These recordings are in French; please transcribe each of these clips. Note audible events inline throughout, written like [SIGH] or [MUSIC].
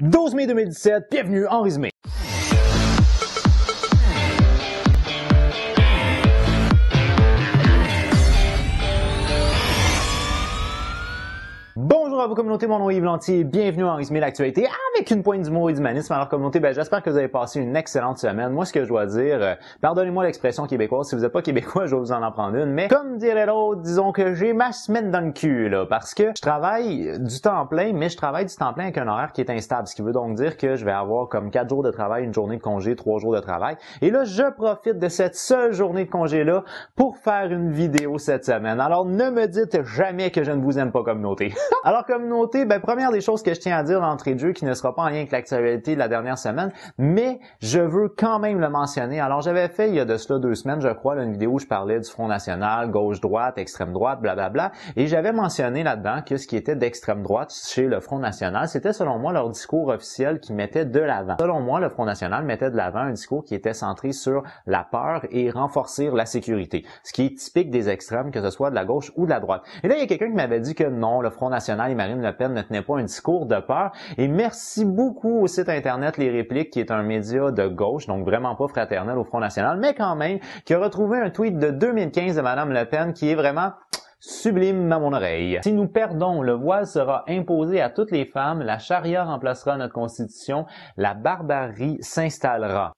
12 mai 2017, bienvenue en résumé. Bonjour à vos communautés, mon nom est Yves Lantier, bienvenue en résumé l'actualité avec une pointe mot et du manisme, alors communauté. Ben, j'espère que vous avez passé une excellente semaine. Moi, ce que je dois dire, euh, pardonnez-moi l'expression québécoise. Si vous n'êtes pas québécois, [LAUGHS] je vais vous en en prendre une. Mais comme dirait l'autre, disons que j'ai ma semaine dans le cul, là, parce que je travaille euh, du temps plein, mais je travaille du temps plein avec un horaire qui est instable. Ce qui veut donc dire que je vais avoir comme quatre jours de travail, une journée de congé, trois jours de travail. Et là, je profite de cette seule journée de congé-là pour faire une vidéo cette semaine. Alors, ne me dites jamais que je ne vous aime pas communauté. [LAUGHS] Alors, communauté, ben, première des choses que je tiens à dire d'entrée de jeu qui ne sera pas en lien avec l'actualité de la dernière semaine, mais je veux quand même le mentionner. Alors, j'avais fait il y a de cela deux semaines, je crois, une vidéo où je parlais du Front National, gauche-droite, extrême-droite, blablabla, et j'avais mentionné là-dedans que ce qui était d'extrême-droite chez le Front National, c'était selon moi leur discours officiel qui mettait de l'avant. Selon moi, le Front National mettait de l'avant un discours qui était centré sur la peur et renforcer la sécurité, ce qui est typique des extrêmes, que ce soit de la gauche ou de la droite. Et là, il y a quelqu'un qui m'avait dit que non, le Front National et Marine Le Pen ne tenaient pas un discours de peur, et merci beaucoup au site Internet Les Répliques, qui est un média de gauche, donc vraiment pas fraternel au Front National, mais quand même, qui a retrouvé un tweet de 2015 de Madame Le Pen qui est vraiment sublime à mon oreille. Si nous perdons, le voile sera imposé à toutes les femmes, la charia remplacera notre constitution, la barbarie s'installera.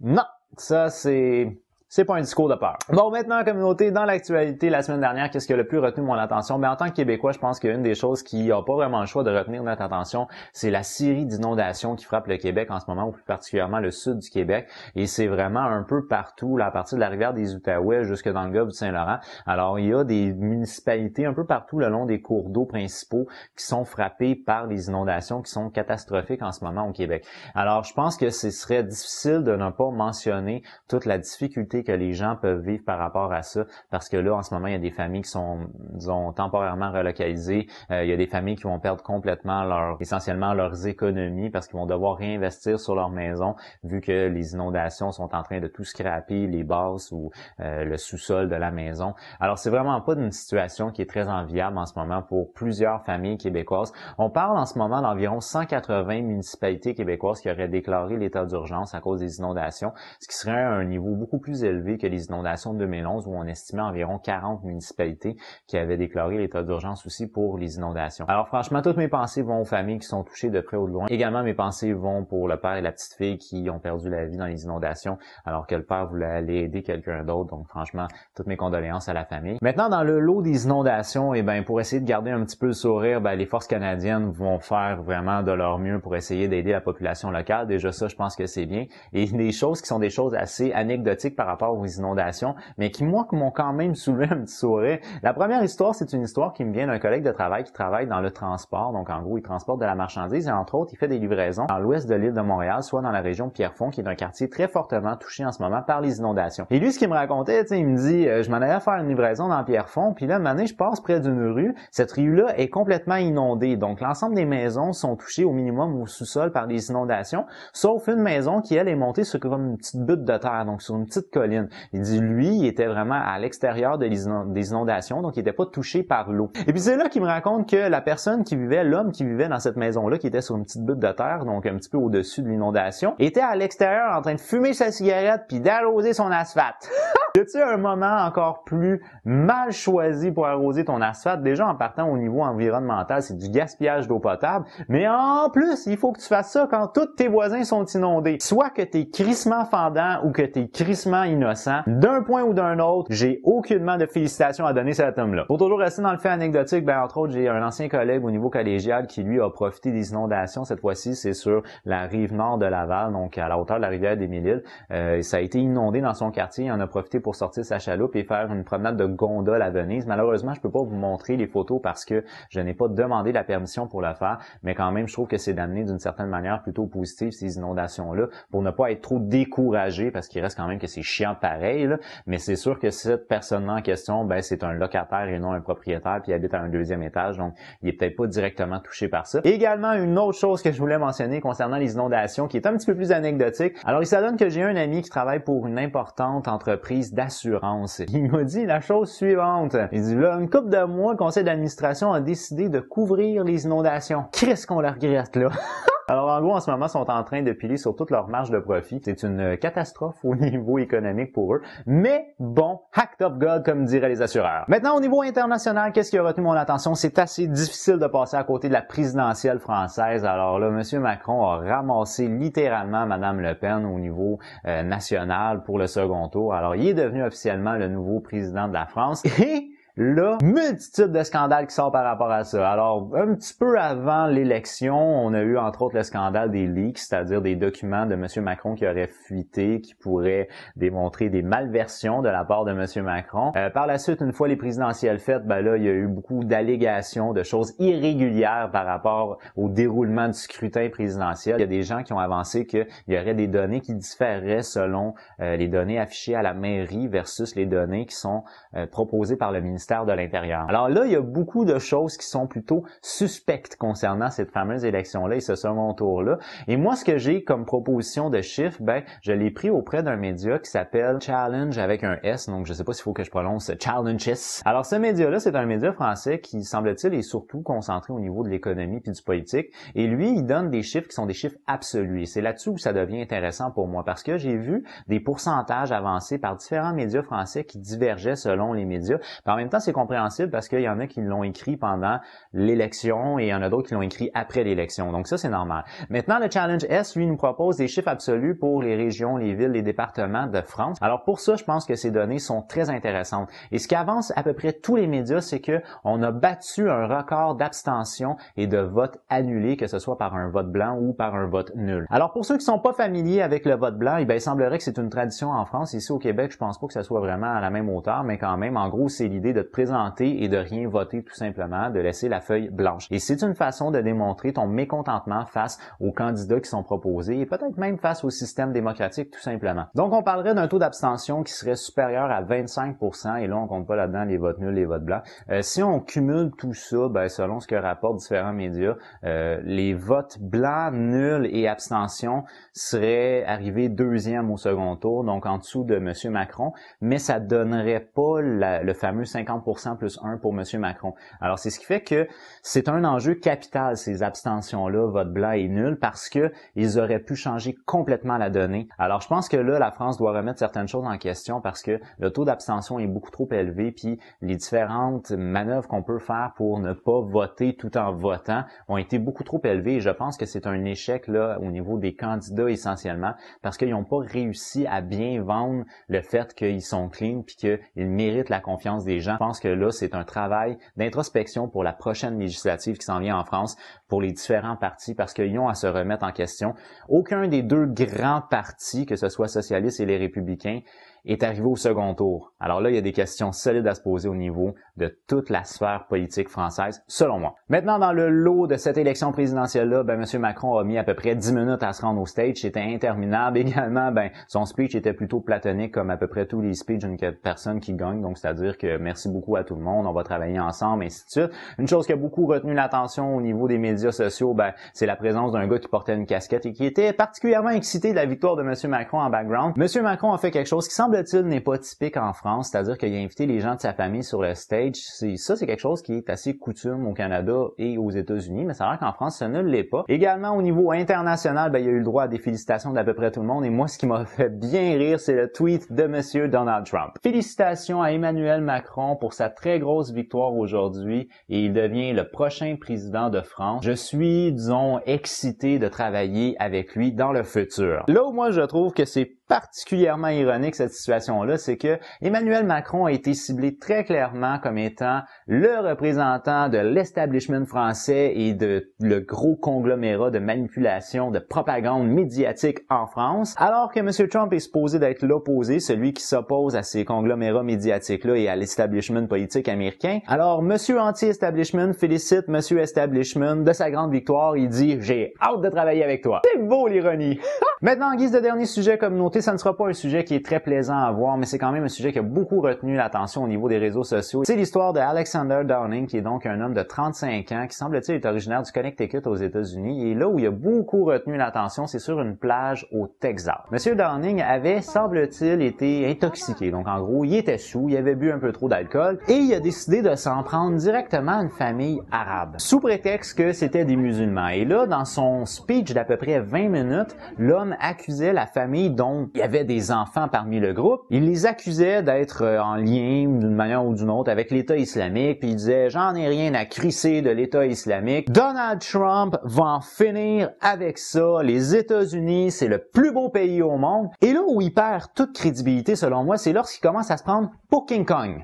Non, ça c'est c'est pas un discours de peur. Bon, maintenant, communauté, dans l'actualité, la semaine dernière, qu'est-ce qui a le plus retenu mon attention? Mais ben, en tant que Québécois, je pense qu'une des choses qui n'a pas vraiment le choix de retenir notre attention, c'est la série d'inondations qui frappe le Québec en ce moment, ou plus particulièrement le sud du Québec. Et c'est vraiment un peu partout, là, à partir de la rivière des Outaouais jusque dans le golfe du Saint-Laurent. Alors, il y a des municipalités un peu partout le long des cours d'eau principaux qui sont frappés par les inondations qui sont catastrophiques en ce moment au Québec. Alors, je pense que ce serait difficile de ne pas mentionner toute la difficulté que les gens peuvent vivre par rapport à ça, parce que là, en ce moment, il y a des familles qui sont, disons, temporairement relocalisées, euh, il y a des familles qui vont perdre complètement leur, essentiellement leurs économies, parce qu'ils vont devoir réinvestir sur leur maison, vu que les inondations sont en train de tout scraper, les bases ou euh, le sous-sol de la maison. Alors, c'est vraiment pas une situation qui est très enviable en ce moment pour plusieurs familles québécoises. On parle en ce moment d'environ 180 municipalités québécoises qui auraient déclaré l'état d'urgence à cause des inondations, ce qui serait un niveau beaucoup plus élevé que les inondations de 2011 où on estimait environ 40 municipalités qui avaient déclaré l'état d'urgence aussi pour les inondations. Alors franchement, toutes mes pensées vont aux familles qui sont touchées de près ou de loin. Également, mes pensées vont pour le père et la petite fille qui ont perdu la vie dans les inondations alors que le père voulait aller aider quelqu'un d'autre. Donc franchement, toutes mes condoléances à la famille. Maintenant, dans le lot des inondations, et eh ben pour essayer de garder un petit peu le sourire, ben, les forces canadiennes vont faire vraiment de leur mieux pour essayer d'aider la population locale. Déjà ça, je pense que c'est bien. Et des choses qui sont des choses assez anecdotiques par rapport aux inondations, mais qui, moi, m'ont quand même soulevé un petit sourire. La première histoire, c'est une histoire qui me vient d'un collègue de travail qui travaille dans le transport. Donc, en gros, il transporte de la marchandise et, entre autres, il fait des livraisons dans l'ouest de l'île de Montréal, soit dans la région de Pierrefonds, qui est un quartier très fortement touché en ce moment par les inondations. Et lui, ce qu'il me racontait, il me dit, euh, je m'en allais faire une livraison dans Pierrefonds, puis là, maintenant, je passe près d'une rue. Cette rue-là est complètement inondée. Donc, l'ensemble des maisons sont touchées au minimum au sous-sol par les inondations, sauf une maison qui, elle, est montée sur comme une petite butte de terre, donc sur une petite colline il dit, lui, il était vraiment à l'extérieur des inondations, donc il n'était pas touché par l'eau. Et puis c'est là qu'il me raconte que la personne qui vivait, l'homme qui vivait dans cette maison-là, qui était sur une petite butte de terre, donc un petit peu au-dessus de l'inondation, était à l'extérieur en train de fumer sa cigarette puis d'arroser son asphalte. [LAUGHS] tu un moment encore plus mal choisi pour arroser ton asphalte? Déjà, en partant au niveau environnemental, c'est du gaspillage d'eau potable. Mais en plus, il faut que tu fasses ça quand tous tes voisins sont inondés. Soit que t'es crissement fendant ou que t'es crissement innocent. D'un point ou d'un autre, j'ai aucunement de félicitations à donner cet homme-là. Pour toujours rester dans le fait anecdotique, ben, entre autres, j'ai un ancien collègue au niveau collégial qui, lui, a profité des inondations. Cette fois-ci, c'est sur la rive nord de Laval, donc à la hauteur de la rivière des Mille-Îles. Euh, ça a été inondé dans son quartier. Il en a profité pour sortir sa chaloupe et faire une promenade de gondole à Venise. Malheureusement, je peux pas vous montrer les photos parce que je n'ai pas demandé la permission pour le faire, mais quand même, je trouve que c'est d'amener d'une certaine manière plutôt positive ces inondations-là pour ne pas être trop découragé parce qu'il reste quand même que c'est chiant pareil, là. mais c'est sûr que cette personne en question, ben, c'est un locataire et non un propriétaire puis habite à un deuxième étage, donc il est peut-être pas directement touché par ça. également, une autre chose que je voulais mentionner concernant les inondations qui est un petit peu plus anecdotique. Alors, il s'adonne que j'ai un ami qui travaille pour une importante entreprise assurance [LAUGHS] Il m'a dit la chose suivante. Il dit là, une couple de mois, le conseil d'administration a décidé de couvrir les inondations. Qu'est-ce qu'on la regrette là? [LAUGHS] Alors en ce moment, sont en train de piler sur toute leur marge de profit. C'est une euh, catastrophe au [LAUGHS] niveau économique pour eux. Mais bon, hacked up God, comme diraient les assureurs. Maintenant, au niveau international, qu'est-ce qui a retenu mon attention? C'est assez difficile de passer à côté de la présidentielle française. Alors là, M. Macron a ramassé littéralement Mme Le Pen au niveau euh, national pour le second tour. Alors, il est devenu officiellement le nouveau président de la France. Et là, multitude de scandales qui sortent par rapport à ça. Alors, un petit peu avant l'élection, on a eu entre autres le scandale des leaks, c'est-à-dire des documents de M. Macron qui auraient fuité, qui pourraient démontrer des malversions de la part de M. Macron. Euh, par la suite, une fois les présidentielles faites, ben là, il y a eu beaucoup d'allégations, de choses irrégulières par rapport au déroulement du scrutin présidentiel. Il y a des gens qui ont avancé qu'il y aurait des données qui différeraient selon euh, les données affichées à la mairie versus les données qui sont euh, proposées par le ministère de l'Intérieur. Alors là, il y a beaucoup de choses qui sont plutôt suspectes concernant cette fameuse élection-là et ce second tour-là. Et moi, ce que j'ai comme proposition de chiffre, ben, je l'ai pris auprès d'un média qui s'appelle Challenge avec un S, donc je sais pas s'il faut que je prononce Challenges. Alors ce média-là, c'est un média français qui, semble-t-il, est surtout concentré au niveau de l'économie puis du politique. Et lui, il donne des chiffres qui sont des chiffres absolus. Et c'est là-dessus où ça devient intéressant pour moi parce que j'ai vu des pourcentages avancés par différents médias français qui divergeaient selon les médias. par c'est compréhensible parce qu'il y en a qui l'ont écrit pendant l'élection et il y en a d'autres qui l'ont écrit après l'élection. Donc ça, c'est normal. Maintenant, le Challenge S, lui, nous propose des chiffres absolus pour les régions, les villes, les départements de France. Alors pour ça, je pense que ces données sont très intéressantes. Et ce qui avance à peu près tous les médias, c'est que on a battu un record d'abstention et de vote annulé, que ce soit par un vote blanc ou par un vote nul. Alors pour ceux qui sont pas familiers avec le vote blanc, eh il semblerait que c'est une tradition en France. Ici au Québec, je pense pas que ça soit vraiment à la même hauteur, mais quand même, en gros, c'est l'idée de de te présenter et de rien voter tout simplement, de laisser la feuille blanche. Et c'est une façon de démontrer ton mécontentement face aux candidats qui sont proposés et peut-être même face au système démocratique tout simplement. Donc on parlerait d'un taux d'abstention qui serait supérieur à 25% et là on compte pas là-dedans les votes nuls, les votes blancs. Euh, si on cumule tout ça, ben, selon ce que rapportent différents médias, euh, les votes blancs, nuls et abstention seraient arrivés deuxième au second tour, donc en dessous de M. Macron, mais ça donnerait pas le fameux 50 plus 1 pour M. Macron. Alors, c'est ce qui fait que c'est un enjeu capital, ces abstentions-là, vote blanc est nul, parce que ils auraient pu changer complètement la donnée. Alors, je pense que là, la France doit remettre certaines choses en question parce que le taux d'abstention est beaucoup trop élevé, puis les différentes manœuvres qu'on peut faire pour ne pas voter tout en votant ont été beaucoup trop élevées je pense que c'est un échec là au niveau des candidats essentiellement parce qu'ils n'ont pas réussi à bien vendre le fait qu'ils sont clean puis qu'ils méritent la confiance des gens. Je pense que là, c'est un travail d'introspection pour la prochaine législative qui s'en vient en France, pour les différents partis, parce qu'ils ont à se remettre en question. Aucun des deux grands partis, que ce soit socialistes et les républicains, est arrivé au second tour. Alors là, il y a des questions solides à se poser au niveau de toute la sphère politique française, selon moi. Maintenant, dans le lot de cette élection présidentielle-là, ben, M. Macron a mis à peu près 10 minutes à se rendre au stage. C'était interminable. [LAUGHS] Également, ben, son speech était plutôt platonique, comme à peu près tous les speeches d'une personne qui gagne. Donc, c'est-à-dire que merci beaucoup à tout le monde, on va travailler ensemble, ainsi de suite. Une chose qui a beaucoup retenu l'attention au niveau des médias sociaux, ben, c'est la présence d'un gars qui portait une casquette et qui était particulièrement excité de la victoire de M. Macron en background. M. Macron a fait quelque chose qui semble semble n'est pas typique en France, c'est-à-dire qu'il a invité les gens de sa famille sur le stage. Ça, c'est quelque chose qui est assez coutume au Canada et aux États-Unis, mais ça a l'air qu'en France, ça ne l'est pas. Également, au niveau international, ben, il y a eu le droit à des félicitations d'à peu près tout le monde, et moi, ce qui m'a [LAUGHS] fait bien rire, c'est le tweet de Monsieur Donald Trump. Félicitations à Emmanuel Macron pour sa très grosse victoire aujourd'hui, et il devient le prochain président de France. Je suis, disons, excité de travailler avec lui dans le futur. Là où moi, je trouve que c'est particulièrement ironique cette situation-là, c'est que Emmanuel Macron a été ciblé très clairement comme étant le représentant de l'establishment français et de le gros conglomérat de manipulation, de propagande médiatique en France, alors que M. Trump est supposé d'être l'opposé, celui qui s'oppose à ces conglomérats médiatiques-là et à l'establishment politique américain. Alors M. Anti-establishment félicite M. Establishment de sa grande victoire, il dit « J'ai hâte de travailler avec toi ». C'est beau l'ironie! [LAUGHS] Maintenant, en guise de dernier sujet communauté, ça ne sera pas un sujet qui est très plaisant à voir, mais c'est quand même un sujet qui a beaucoup retenu l'attention au niveau des réseaux sociaux. C'est l'histoire de Alexander Downing, qui est donc un homme de 35 ans, qui semble-t-il est originaire du Connecticut aux États-Unis. Et là où il a beaucoup retenu l'attention, c'est sur une plage au Texas. Monsieur Downing avait, semble-t-il, été intoxiqué. Donc en gros, il était sous, il avait bu un peu trop d'alcool, et il a décidé de s'en prendre directement à une famille arabe, sous prétexte que c'était des musulmans. Et là, dans son speech d'à peu près 20 minutes, l'homme accusait la famille dont il y avait des enfants parmi le groupe. Il les accusait d'être euh, en lien d'une manière ou d'une autre avec l'État islamique, puis il disait j'en ai rien à crisser de l'État islamique. Donald Trump va en finir avec ça. Les États-Unis, c'est le plus beau pays au monde. Et là où il perd toute crédibilité selon moi, c'est lorsqu'il commence à se prendre pour King Kong.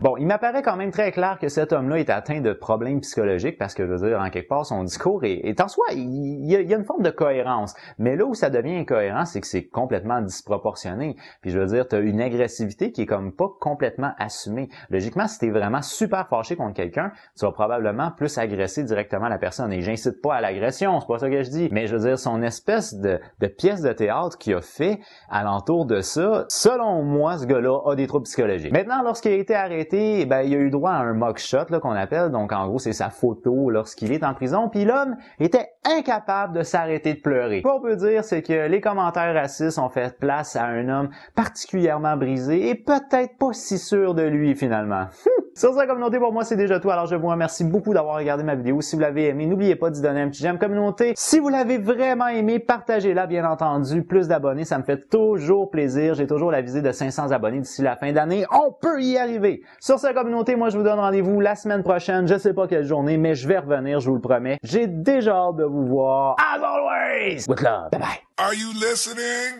Bon, il m'apparaît quand même très clair que cet homme-là est atteint de problèmes psychologiques parce que, je veux dire, en quelque part, son discours est, en soi, il y, a, une forme de cohérence. Mais là où ça devient incohérent, c'est que c'est complètement disproportionné. Puis, je veux dire, tu as une agressivité qui est comme pas complètement assumée. Logiquement, si tu es vraiment super fâché contre quelqu'un, tu vas probablement plus agresser directement la personne. Et j'incite pas à l'agression, c'est pas ça que je dis. Mais je veux dire, son espèce de, de pièce de théâtre qu'il a fait alentour de ça, selon moi, ce gars-là a des troubles psychologiques. Maintenant, là, lorsqu'il a été arrêté, eh ben, il a eu droit à un mugshot qu'on appelle. Donc en gros, c'est sa photo lorsqu'il est en prison. Puis l'homme était incapable de s'arrêter de pleurer. Ce qu'on peut dire, c'est que les commentaires racistes ont fait place à un homme particulièrement brisé et peut-être pas si sûr de lui finalement. Hum! Sur ça, communauté, pour moi, c'est déjà tout. Alors, je vous remercie beaucoup d'avoir regardé ma vidéo. Si vous l'avez aimé, n'oubliez pas de donner un petit j'aime communauté. Si vous l'avez vraiment aimé, partagez-la, bien entendu. Plus d'abonnés, ça me fait toujours plaisir. J'ai toujours la visée de 500 abonnés d'ici la fin d'année. On peut y arriver. Sur ça, communauté, moi, je vous donne rendez-vous la semaine prochaine. Je sais pas quelle journée, mais je vais revenir, je vous le promets. J'ai déjà hâte de vous voir. As always! With love. Bye bye. Are you listening?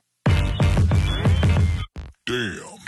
Damn.